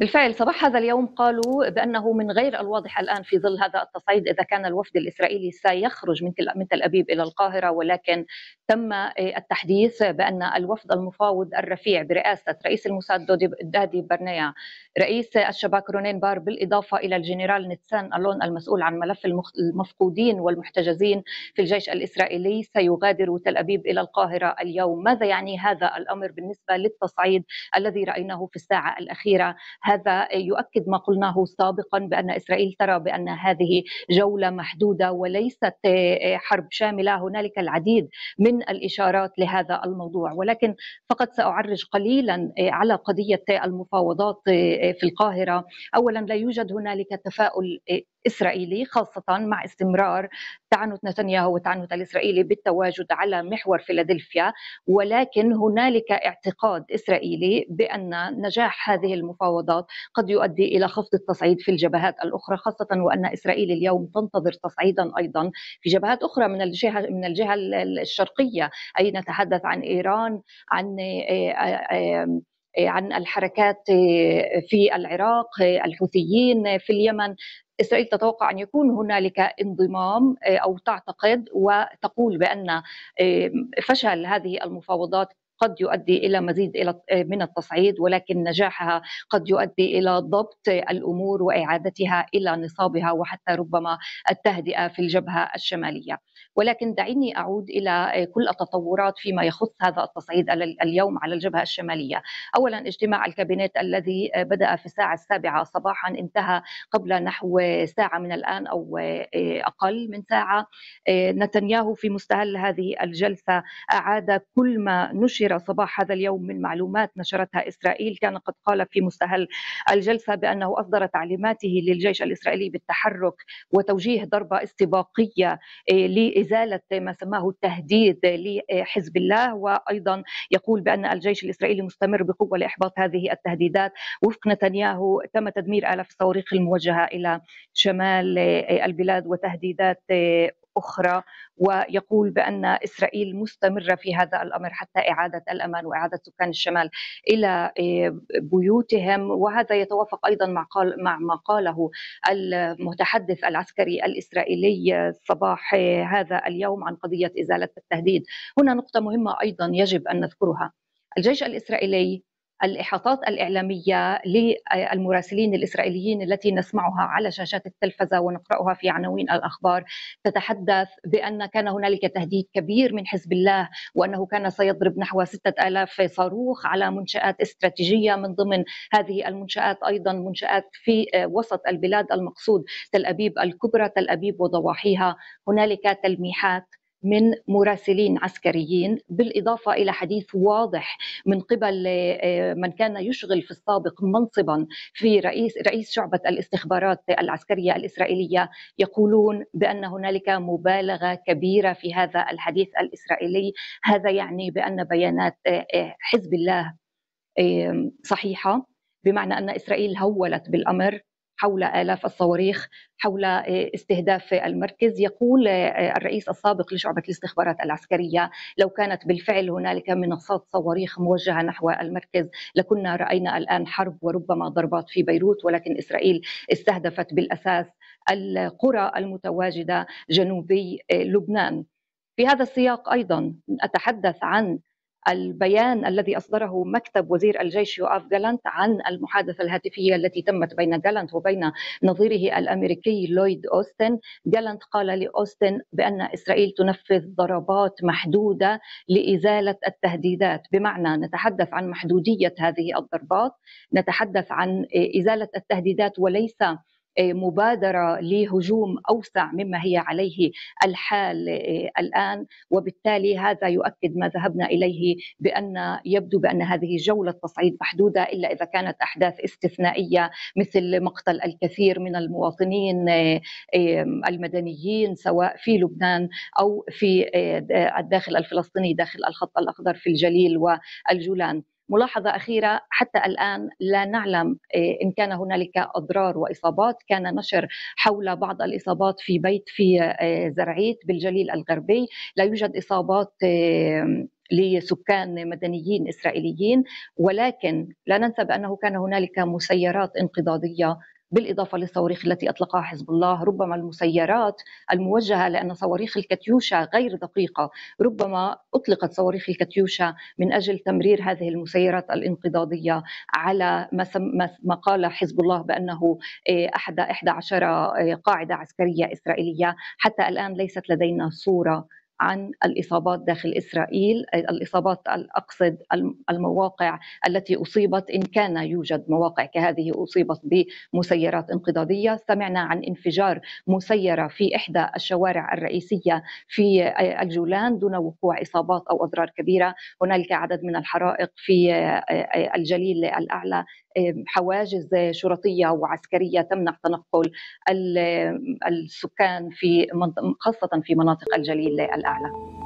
بالفعل صباح هذا اليوم قالوا بانه من غير الواضح الان في ظل هذا التصعيد اذا كان الوفد الاسرائيلي سيخرج من من تل ابيب الى القاهره ولكن تم آه، التحديث بان الوفد المفاوض الرفيع برئاسه رئيس الموساد دادي برنيا رئيس الشباك رونين بار بالاضافه الى الجنرال نتسان الون المسؤول عن ملف المفقودين والمحتجزين في الجيش الاسرائيلي سيغادر تل ابيب الى القاهره اليوم، ماذا يعني هذا الامر بالنسبه للتصعيد الذي رايناه في الساعه الاخيره هذا يؤكد ما قلناه سابقا بان اسرائيل ترى بان هذه جوله محدوده وليست آه، آه، حرب شامله هنالك العديد من الاشارات لهذا الموضوع ولكن فقط ساعرج قليلا آه، على قضيه المفاوضات في القاهره اولا لا يوجد هنالك تفاؤل اسرائيلي خاصه مع استمرار تعنت نتنياهو والتعنت الاسرائيلي بالتواجد على محور فيلادلفيا ولكن هنالك اعتقاد اسرائيلي بان نجاح هذه المفاوضات قد يؤدي الى خفض التصعيد في الجبهات الاخرى خاصه وان اسرائيل اليوم تنتظر تصعيدا ايضا في جبهات اخرى من الجهه من الجهه الشرقيه اي نتحدث عن ايران عن إيه، آه، آه، آه، عن الحركات آه، في العراق آه، الحوثيين في اليمن اسرائيل تتوقع ان يكون هنالك انضمام او تعتقد وتقول بان فشل هذه المفاوضات قد يؤدي الى مزيد آه، من التصعيد ولكن نجاحها قد يؤدي الى ضبط الامور واعادتها الى نصابها وحتى ربما التهدئه في الجبهه الشماليه ولكن دعيني اعود الى آه، كل التطورات فيما يخص هذا التصعيد اليوم على الجبهه الشماليه اولا اجتماع الكابينت الذي آه، بدا في الساعه السابعه صباحا انتهى قبل نحو ساعه من الان او اقل من ساعه نتنياهو في مستهل هذه الجلسه اعاد كل ما نشر كثيرة صباح هذا اليوم من معلومات نشرتها إسرائيل كان قد قال في مستهل الجلسة بأنه أصدر تعليماته للجيش الإسرائيلي بالتحرك وتوجيه ضربة استباقية آه، لإزالة ما سماه التهديد لحزب الله وأيضا يقول بأن الجيش الإسرائيلي مستمر بقوة لإحباط هذه التهديدات وفق نتنياهو تم تدمير آلاف الصواريخ الموجهة إلى شمال آه، البلاد وتهديدات آه، أخرى ويقول بأن إسرائيل مستمرة في هذا الأمر حتى إعادة الأمان وإعادة سكان الشمال إلى آه، بيوتهم وهذا يتوافق أيضا مع, قال مع ما قاله المتحدث العسكري الإسرائيلي صباح آه، هذا اليوم عن قضية إزالة التهديد هنا نقطة مهمة أيضا يجب أن نذكرها الجيش الإسرائيلي الإحاطات الإعلامية للمراسلين الإسرائيليين التي نسمعها على شاشات التلفزة ونقرأها في عناوين الأخبار تتحدث بأن كان هنالك تهديد كبير من حزب الله وأنه كان سيضرب نحو 6000 صاروخ على منشآت استراتيجية من ضمن هذه المنشآت أيضا منشآت في وسط البلاد المقصود تل أبيب الكبرى تل أبيب وضواحيها هنالك تلميحات من مراسلين عسكريين بالإضافة إلى حديث واضح من قبل آه، من كان يشغل في السابق منصبا في رئيس رئيس شعبة الاستخبارات العسكرية الإسرائيلية يقولون بأن هنالك مبالغة كبيرة في هذا الحديث الإسرائيلي هذا يعني بأن بيانات آه، آه، حزب الله صحيحة بمعنى أن إسرائيل هولت بالأمر حول آلاف الصواريخ حول آه، استهداف المركز يقول آه، الرئيس السابق لشعبة الاستخبارات العسكرية لو كانت بالفعل هنالك منصات صواريخ موجهة نحو المركز لكنا رأينا الآن حرب وربما ضربات في بيروت ولكن إسرائيل استهدفت بالأساس القرى المتواجدة جنوبي آه، لبنان في هذا السياق أيضا أتحدث عن البيان الذي اصدره مكتب وزير الجيش يوآف جالانت عن المحادثه الهاتفيه التي تمت بين جالانت وبين نظيره الامريكي لويد اوستن، جالانت قال لاوستن بان اسرائيل تنفذ ضربات محدوده لازاله التهديدات، بمعنى نتحدث عن محدوديه هذه الضربات، نتحدث عن ازاله التهديدات وليس آه، مبادره لهجوم اوسع مما هي عليه الحال آه، الان وبالتالي هذا يؤكد ما ذهبنا اليه بان يبدو بان هذه جوله تصعيد محدوده الا اذا كانت احداث استثنائيه مثل مقتل الكثير من المواطنين آه، المدنيين سواء في لبنان او في الداخل الفلسطيني داخل الخط الاخضر في الجليل والجولان ملاحظة أخيرة حتى الآن لا نعلم آه، إن كان هنالك أضرار وإصابات كان نشر حول بعض الإصابات في بيت في آه، زرعيت بالجليل الغربي لا يوجد إصابات آه، لسكان مدنيين اسرائيليين ولكن لا ننسى بانه كان هنالك مسيرات انقضاضيه بالاضافه للصواريخ التي اطلقها حزب الله، ربما المسيرات الموجهه لان صواريخ الكاتيوشا غير دقيقه، ربما اطلقت صواريخ الكاتيوشا من اجل تمرير هذه المسيرات الانقضاضيه على ما, سم ما قال حزب الله بانه إيه، احدى 11 إيه، قاعده عسكريه اسرائيليه، حتى الان ليست لدينا صوره عن الاصابات داخل اسرائيل، الاصابات اقصد المواقع التي اصيبت ان كان يوجد مواقع كهذه اصيبت بمسيرات انقضاضيه، سمعنا عن انفجار مسيره في احدى الشوارع الرئيسيه في الجولان دون وقوع اصابات او اضرار كبيره، هنالك عدد من الحرائق في الجليل الاعلى حواجز شرطيه وعسكريه تمنع تنقل السكان في خاصه في مناطق الجليل الاعلى.